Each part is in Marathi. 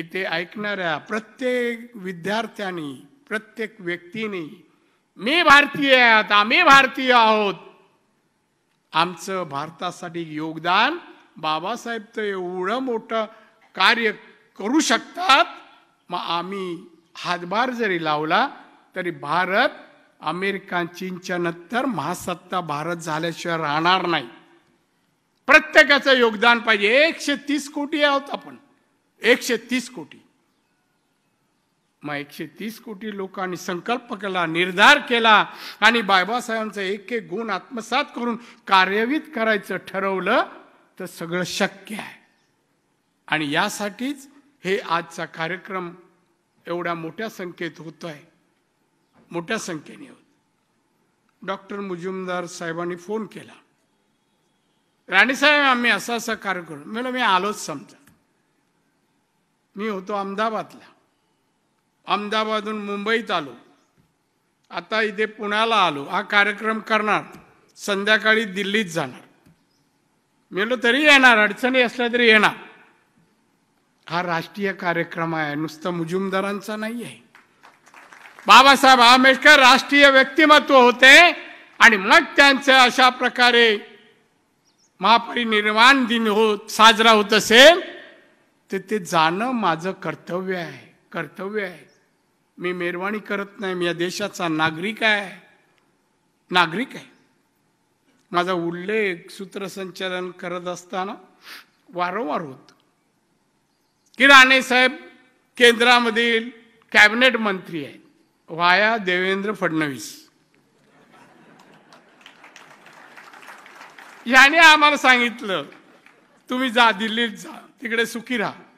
इथे ऐकणाऱ्या प्रत्येक विद्यार्थ्यांनी प्रत्येक व्यक्तीने मी भारतीय आहात आम्ही भारतीय आहोत आमचं भारतासाठी योगदान बाबासाहेब एवढं मोठं कार्य करू शकतात मग आम्ही हातभार जरी लावला तरी भारत अमेरिका चीनच्या नंतर महासत्ता भारत झाल्याशिवाय राहणार नाही प्रत्येकाचं योगदान पाहिजे एकशे तीस कोटी आहोत आपण एकशे तीस कोटी मग एकशे तीस कोटी लोकांनी संकल्प केला निर्धार केला आणि बाबासाहेबांचं एक एक गुण आत्मसात करून कार्यवित करायचं ठरवलं तर सगळं शक्य आहे आणि यासाठीच हे आजचा कार्यक्रम एवढ्या मोठ्या संख्येत होतो आहे मोठ्या संख्येने होत डॉक्टर मुजुमदार साहेबांनी फोन केला राणीसाहेब आम्ही असा असा कार्यक्रम म्हणजे मी आलोच समजा मी होतो अहमदाबादला अहमदाबादहून मुंबईत आलो आता इथे पुण्याला आलो हा कार्यक्रम करणार संध्याकाळी दिल्लीत जाणार मेलो तरी येणार अडचणी असल्या तरी येणार हा राष्ट्रीय कार्यक्रम आहे नुसतं मुजुमदारांचा नाही आहे बाबासाहेब आंबेडकर राष्ट्रीय व्यक्तिमत्व होते आणि मग त्यांचं अशा प्रकारे महापरिनिर्वाण दिन होत साजरा होत असेल तर ते जाणं माझं कर्तव्य आहे कर्तव्य आहे मी मेरवाणी करत नाही मी या देशाचा नागरिक आहे नागरिक आहे माझा उल्लेख सूत्रसंचालन करत असताना वारंवार होत की राणेसाहेब केंद्रामधील कॅबिनेट मंत्री आहेत वाया देवेंद्र फडणवीस याने आम्हाला सांगितलं तुम्ही जा दिल्लीत जा तिकडे सुखी राहा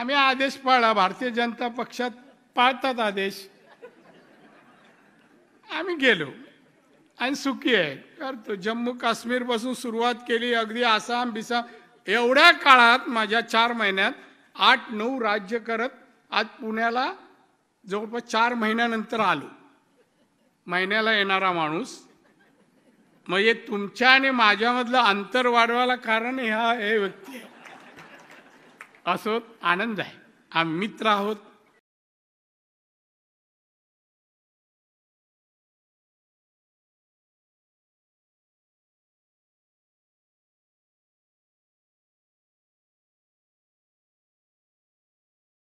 आम्ही आदेश पाळा भारतीय जनता पक्षात पाळतात आदेश आम्ही गेलो आणि सुखी आहे करतो जम्मू काश्मीर पासून सुरुवात केली अगदी आसाम बिसाम एवढ्या काळात माझ्या चार महिन्यात आठ नऊ राज्य करत आज पुण्याला जवळपास चार महिन्यानंतर आलो महिन्याला येणारा माणूस म्हणजे तुमच्या आणि माझ्यामधलं अंतर वाढवायला कारण ह्या हे व्यक्ती असो आनंद आहे आम्ही मित्र आहोत